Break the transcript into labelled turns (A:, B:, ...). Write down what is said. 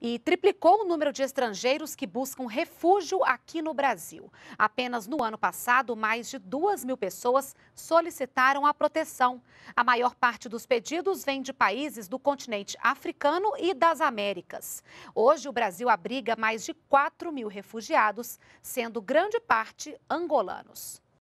A: e triplicou o número de estrangeiros que buscam refúgio aqui no Brasil. Apenas no ano passado, mais de 2 mil pessoas solicitaram a proteção. A maior parte dos pedidos vem de países do continente africano e das Américas. Hoje, o Brasil abriga mais de 4 mil refugiados, sendo grande parte angolanos.